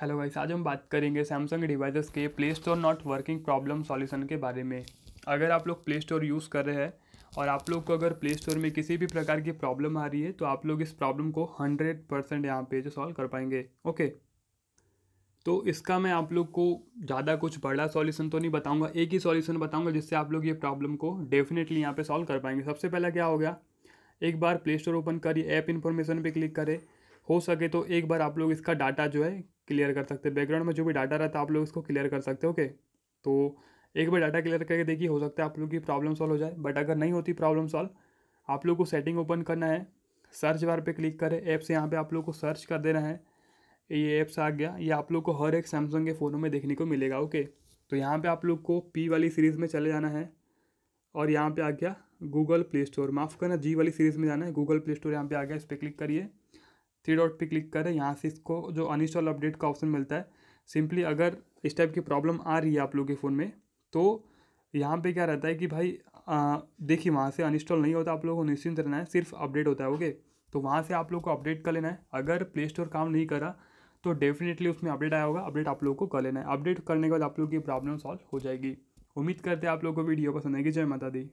hello guys आज हम बात करेंगे सैमसंग डिवाइसेस के Play Store not working problem solution के बारे में अगर आप लोग प्ले स्टोर यूज़ कर रहे हैं और आप लोग को अगर प्ले स्टोर में किसी भी प्रकार की प्रॉब्लम आ रही है तो आप लोग इस प्रॉब्लम को हंड्रेड परसेंट यहाँ पे जो सॉल्व कर पाएंगे ओके तो इसका मैं आप लोग को ज़्यादा कुछ बड़ा सॉल्यूशन तो नहीं बताऊँगा एक ही सॉल्यूशन बताऊँगा जिससे आप लोग ये प्रॉब्लम को डेफिनेटली यहाँ पर सॉल्व कर पाएंगे सबसे पहला क्या हो गया एक बार प्ले स्टोर ओपन करिए ऐप इन्फॉर्मेशन पर क्लिक करें हो सके तो एक बार आप लोग इसका डाटा जो है क्लियर कर सकते हैं बैकग्राउंड में जो भी डाटा रहता है आप लोग इसको क्लियर कर सकते हो ओके तो एक बार डाटा क्लियर करके देखिए हो सकता है आप लोग की प्रॉब्लम सॉल्व हो जाए बट अगर नहीं होती प्रॉब्लम सॉल्व आप लोग को सेटिंग ओपन करना है सर्च बार पे क्लिक करें ऐप्स तो यहाँ पे आप लोग को सर्च कर देना है ये ऐप्स आ गया ये आप लोग को हर एक सैमसंग के फ़ोनों में देखने को मिलेगा ओके तो यहाँ पर आप लोग को पी वाली सीरीज़ में चले जाना है और यहाँ पर आ गया गूगल प्ले स्टोर माफ़ करना जी वाली सीरीज़ में जाना है गूगल प्ले स्टोर यहाँ पे आ गया इस पर क्लिक करिए थ्री डॉट पे क्लिक करें यहाँ से इसको जो अनइंस्टॉल अपडेट का ऑप्शन मिलता है सिंपली अगर इस टाइप की प्रॉब्लम आ रही है आप लोगों के फ़ोन में तो यहाँ पे क्या रहता है कि भाई देखिए वहाँ से अनइंस्टॉल नहीं होता आप लोगों को निश्चिंत रहना है सिर्फ अपडेट होता है ओके तो वहाँ से आप लोग को अपडेट कर लेना है अगर प्ले स्टोर काम नहीं करा तो डेफिनेटली उसमें अपडेट आया होगा अपडेट आप लोग को कर लेना है अपडेट करने के बाद आप लोग की प्रॉब्लम सॉल्व हो जाएगी उम्मीद करते हैं आप लोग को वीडियो पसंद आएगी जय माता दी